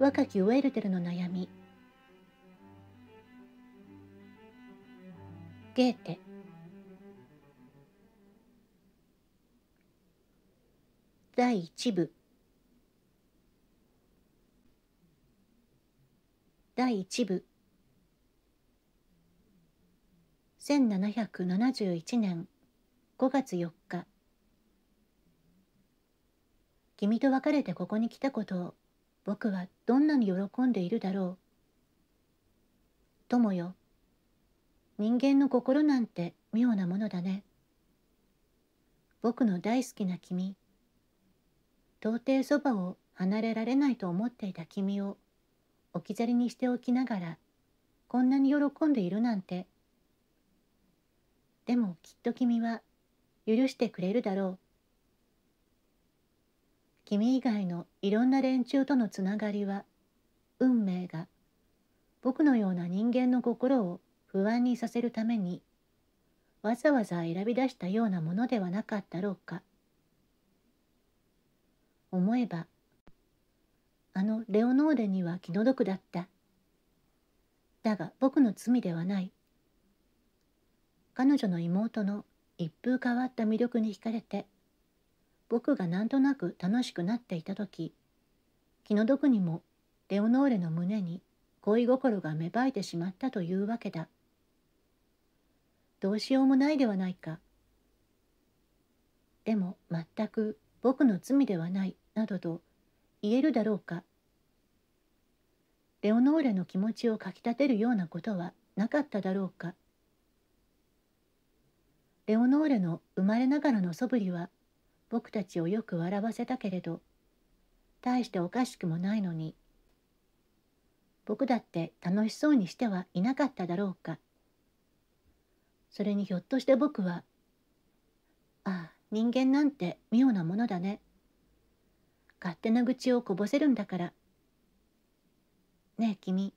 若きウェルテルの悩みゲーテ第1部第1部1771年5月4日君と別れてここに来たことを僕はどんなに喜んでいるだろう。友よ、人間の心なんて妙なものだね。僕の大好きな君、到底そばを離れられないと思っていた君を置き去りにしておきながら、こんなに喜んでいるなんて。でもきっと君は許してくれるだろう。君以外のいろんな連中とのつながりは運命が僕のような人間の心を不安にさせるためにわざわざ選び出したようなものではなかったろうか思えばあのレオノーデには気の毒だっただが僕の罪ではない彼女の妹の一風変わった魅力に惹かれて僕がなんとなく楽しくなっていた時気の毒にもレオノーレの胸に恋心が芽生えてしまったというわけだどうしようもないではないかでも全く僕の罪ではないなどと言えるだろうかレオノーレの気持ちをかきたてるようなことはなかっただろうかレオノーレの生まれながらの素振りは僕たちをよく笑わせたけれど大しておかしくもないのに僕だって楽しそうにしてはいなかっただろうかそれにひょっとして僕はああ人間なんて妙なものだね勝手な愚痴をこぼせるんだからねえ君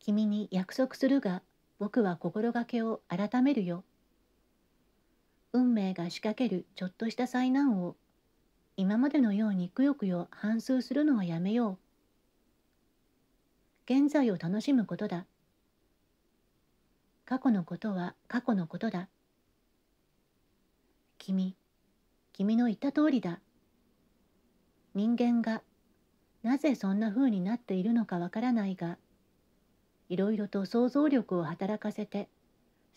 君に約束するが僕は心がけを改めるよ運命が仕掛けるちょっとした災難を今までのようにくよくよ反芻するのはやめよう現在を楽しむことだ過去のことは過去のことだ君君の言った通りだ人間がなぜそんな風になっているのかわからないがいろいろと想像力を働かせて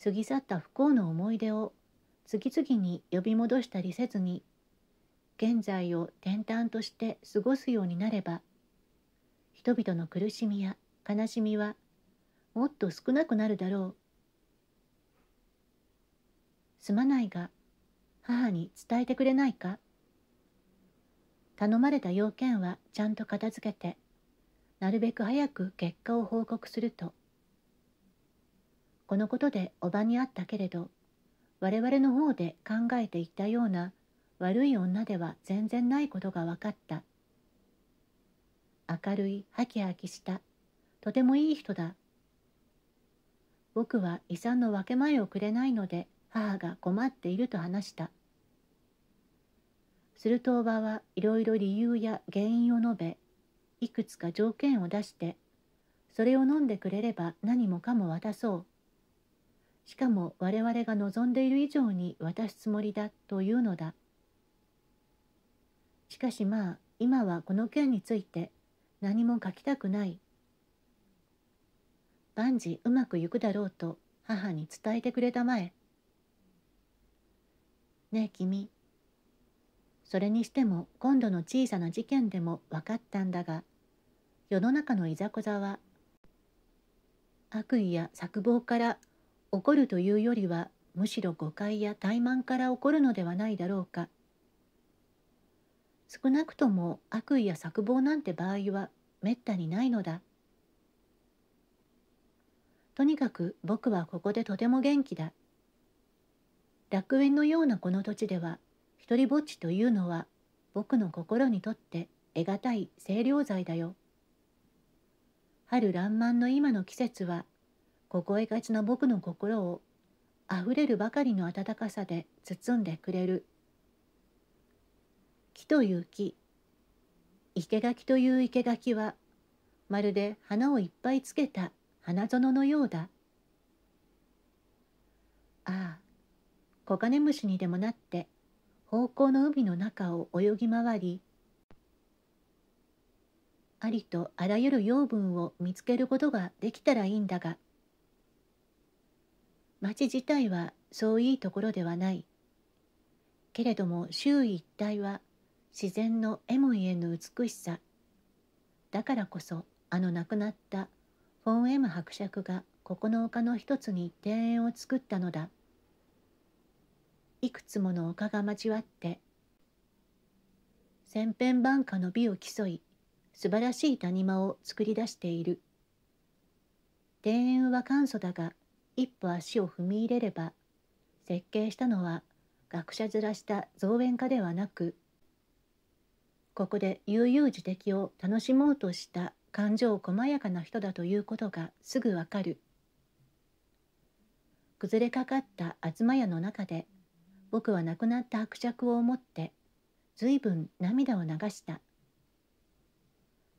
過ぎ去った不幸の思い出を次々に呼び戻したりせずに現在を転々として過ごすようになれば人々の苦しみや悲しみはもっと少なくなるだろうすまないが母に伝えてくれないか頼まれた要件はちゃんと片付けてなるべく早く結果を報告するとこのことでおばにあったけれど我々の方で考えていたような悪い女では全然ないことが分かった明るいハキハキしたとてもいい人だ僕は遺産の分け前をくれないので母が困っていると話したするとおばはいろいろ理由や原因を述べいくつか条件を出してそれを飲んでくれれば何もかも渡そうしかも我々が望んでいる以上に渡すつもりだというのだしかしまあ今はこの件について何も書きたくない万事うまくいくだろうと母に伝えてくれたまえねえ君それにしても今度の小さな事件でも分かったんだが世の中のいざこざは悪意や策謀から怒るというよりはむしろ誤解や怠慢から起こるのではないだろうか少なくとも悪意や策謀なんて場合はめったにないのだとにかく僕はここでとても元気だ楽園のようなこの土地では一りぼっちというのは僕の心にとって得難い清涼剤だよ春爛漫の今の季節は凍えがちな僕の心をあふれるばかりの暖かさで包んでくれる木という木生垣という生垣はまるで花をいっぱいつけた花園のようだああコガネムシにでもなって方向の海の中を泳ぎ回りありとあらゆる養分を見つけることができたらいいんだが。町自体はそういいところではないけれども周囲一帯は自然のエモンへの美しさだからこそあの亡くなったフォン・エム伯爵がここの丘の一つに庭園を作ったのだいくつもの丘が交わって千変万花の美を競い素晴らしい谷間を作り出している庭園は簡素だが一歩足を踏み入れれば設計したのは学者面した造園家ではなくここで悠々自適を楽しもうとした感情細やかな人だということがすぐわかる崩れかかった東屋の中で僕は亡くなった伯爵を思って随分涙を流した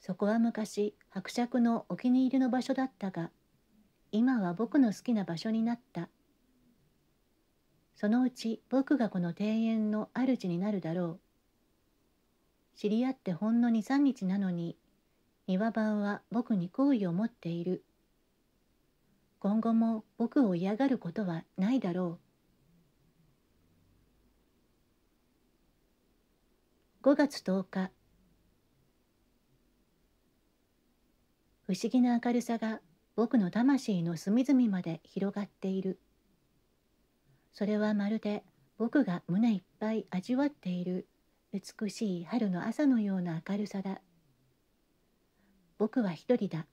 そこは昔伯爵のお気に入りの場所だったが今は僕の好きな場所になったそのうち僕がこの庭園の主になるだろう知り合ってほんの23日なのに庭番は僕に好意を持っている今後も僕を嫌がることはないだろう5月10日不思議な明るさが僕の魂の隅々まで広がっているそれはまるで僕が胸いっぱい味わっている美しい春の朝のような明るさだ僕は一人だ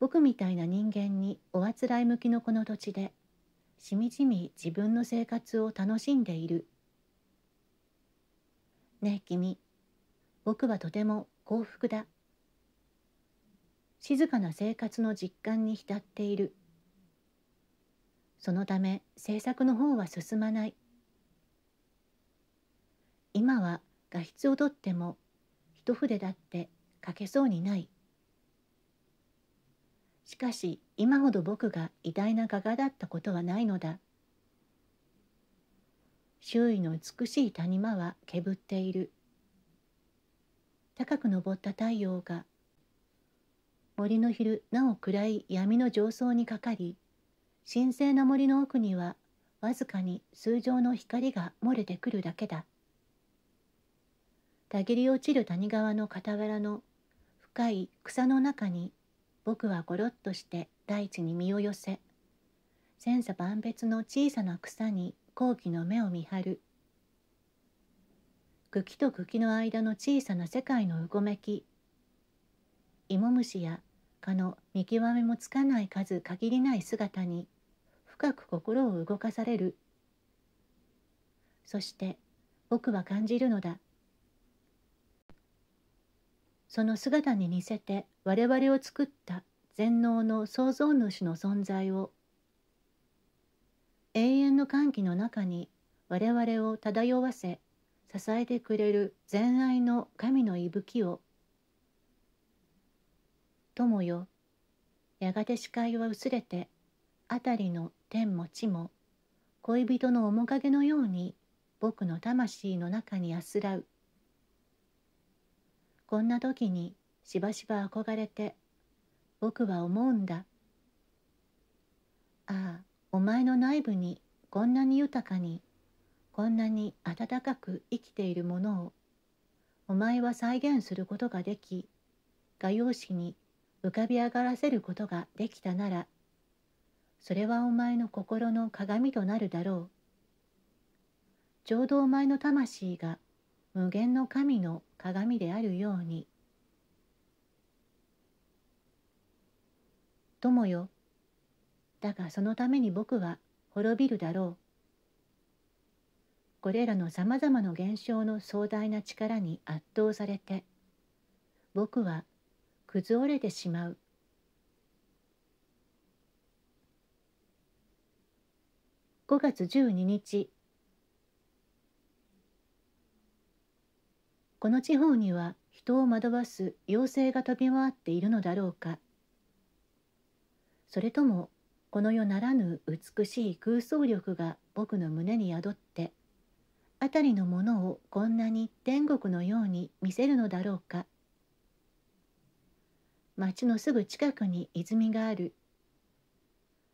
僕みたいな人間におあつらい向きのこの土地でしみじみ自分の生活を楽しんでいるねえ君僕はとても幸福だ静かな生活の実感に浸っているそのため制作の方は進まない今は画質をとっても一筆だって書けそうにないしかし今ほど僕が偉大な画家だったことはないのだ周囲の美しい谷間はけぶっている高く昇った太陽が森の昼なお暗い闇の上層にかかり神聖な森の奥にはわずかに数畳の光が漏れてくるだけだたぎり落ちる谷川の傍らの深い草の中に僕はごろっとして大地に身を寄せ千差万別の小さな草に好奇の目を見張る茎と茎の間の小さな世界のうごめき芋虫やかの見極めもつかない数限りない姿に深く心を動かされるそして僕は感じるのだその姿に似せて我々を作った全能の創造主の存在を永遠の歓喜の中に我々を漂わせ支えてくれる善愛の神の息吹を友よやがて視界は薄れて辺りの天も地も恋人の面影のように僕の魂の中にあすらうこんな時にしばしば憧れて僕は思うんだああお前の内部にこんなに豊かにこんなに温かく生きているものをお前は再現することができ画用紙に浮かび上がらせることができたならそれはお前の心の鏡となるだろうちょうどお前の魂が無限の神の鏡であるように友よだがそのために僕は滅びるだろうこれらのさまざまな現象の壮大な力に圧倒されて僕は崩れてしまう5月12日この地方には人を惑わす妖精が飛び回っているのだろうかそれともこの世ならぬ美しい空想力が僕の胸に宿って辺りのものをこんなに天国のように見せるのだろうか町のすぐ近くに泉がある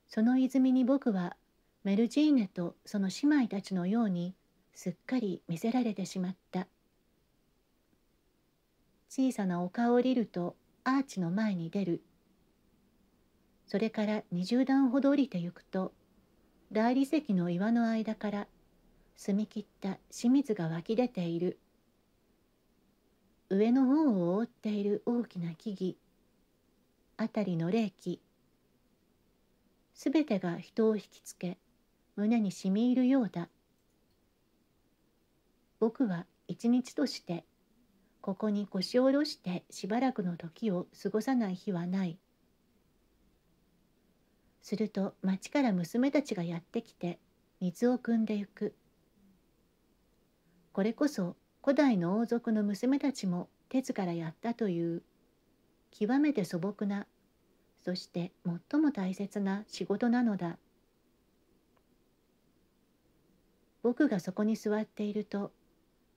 その泉に僕はメルジーネとその姉妹たちのようにすっかり見せられてしまった小さな丘を降りるとアーチの前に出るそれから二十段ほど降りてゆくと大理石の岩の間から澄み切った清水が湧き出ている上の方を覆っている大きな木々辺りの霊気すべてが人を引きつけ胸に染み入るようだ僕は一日としてここに腰を下ろしてしばらくの時を過ごさない日はないすると町から娘たちがやってきて水を汲んでゆくこれこそ古代の王族の娘たちも鉄からやったという極めて素朴なそして最も大切な仕事なのだ僕がそこに座っていると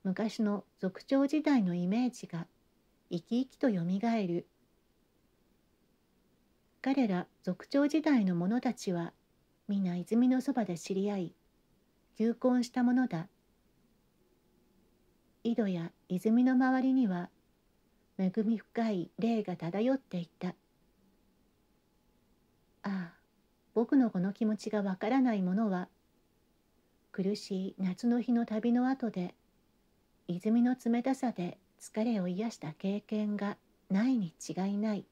昔の族長時代のイメージが生き生きとよみがえる彼ら族長時代の者たちは皆泉のそばで知り合い求婚したものだ井戸や泉の周りには恵み深い霊が漂っていたああ僕のこの気持ちがわからないものは苦しい夏の日の旅の後で泉の冷たさで疲れを癒した経験がないに違いない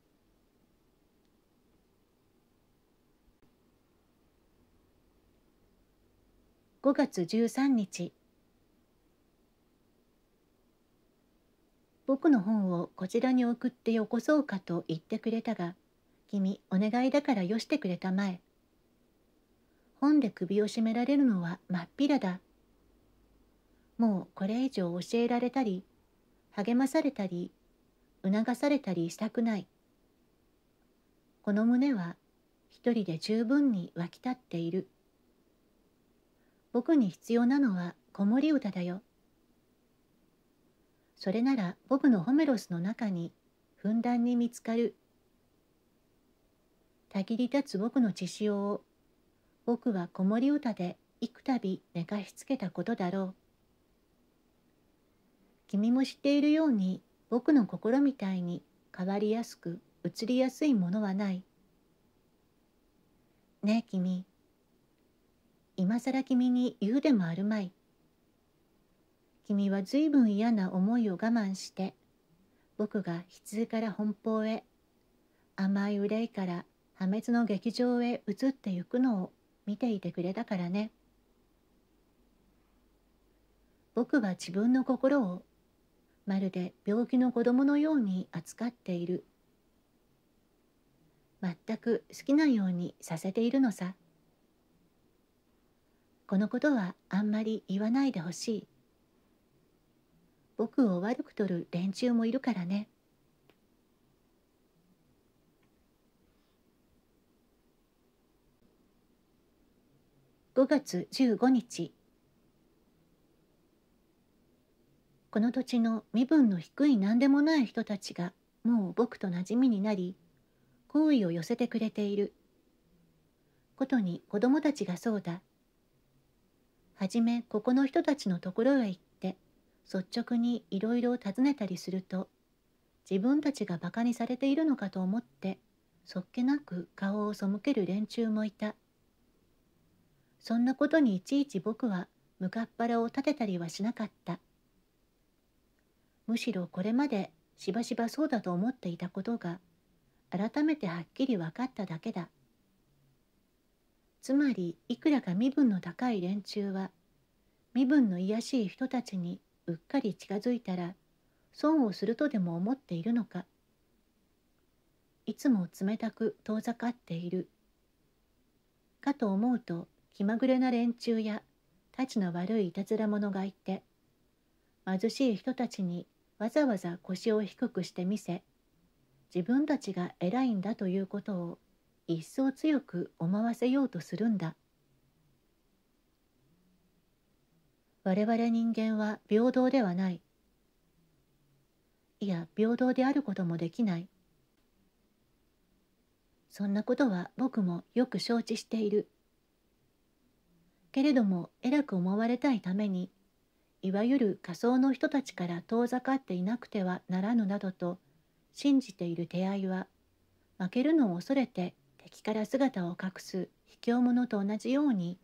5月13日僕の本をこちらに送ってよこそうかと言ってくれたが、君お願いだからよしてくれたまえ。本で首を絞められるのはまっぴらだ。もうこれ以上教えられたり、励まされたり、促されたりしたくない。この胸は一人で十分に湧き立っている。僕に必要なのは子守歌だよ。それなら僕のホメロスの中にふんだんに見つかる。たぎり立つ僕の血潮を僕は子守歌で幾度寝かしつけたことだろう。君も知っているように僕の心みたいに変わりやすく移りやすいものはない。ねえ君、今更君に言うでもあるまい。君は随分嫌な思いを我慢して僕が悲痛から奔放へ甘い憂いから破滅の劇場へ移ってゆくのを見ていてくれたからね僕は自分の心をまるで病気の子供のように扱っている全く好きなようにさせているのさこのことはあんまり言わないでほしい僕を悪くとる連中もいるからね。5月15日この土地の身分の低い何でもない人たちがもう僕と馴染みになり好意を寄せてくれていることに子供たちがそうだはじめここの人たちのところへ行っ率直にいろいろ尋ねたりすると自分たちが馬鹿にされているのかと思ってそっけなく顔を背ける連中もいたそんなことにいちいち僕は向かっ腹を立てたりはしなかったむしろこれまでしばしばそうだと思っていたことが改めてはっきり分かっただけだつまりいくらか身分の高い連中は身分の卑しい人たちにうっかり近づいたら損をするとでも思っているのかいつも冷たく遠ざかっているかと思うと気まぐれな連中やたちの悪いいたずら者がいて貧しい人たちにわざわざ腰を低くしてみせ自分たちが偉いんだということを一層強く思わせようとするんだ我々人間は平等ではない。いや、平等であることもできない。そんなことは僕もよく承知している。けれども、偉く思われたいために、いわゆる仮想の人たちから遠ざかっていなくてはならぬなどと信じている手合いは、負けるのを恐れて敵から姿を隠す卑怯者と同じように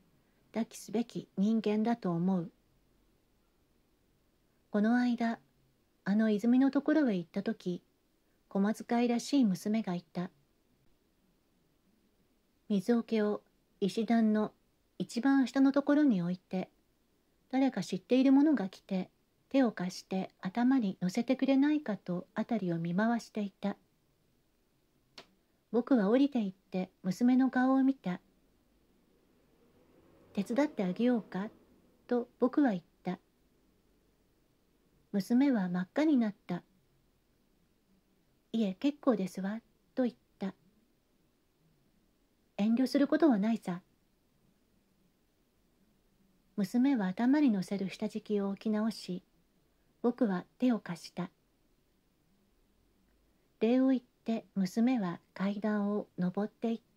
抱きすべき人間だと思う。この間あの泉のところへ行った時駒使いらしい娘がいた水桶を石段の一番下のところに置いて誰か知っている者が来て手を貸して頭に乗せてくれないかと辺りを見回していた僕は降りて行って娘の顔を見た手伝ってあげようかと僕は言った。娘は真っ赤になった。いえ、結構ですわ、と言った。遠慮することはないさ。娘は頭に乗せる下敷きを置き直し、僕は手を貸した。礼を言って娘は階段を上っていった。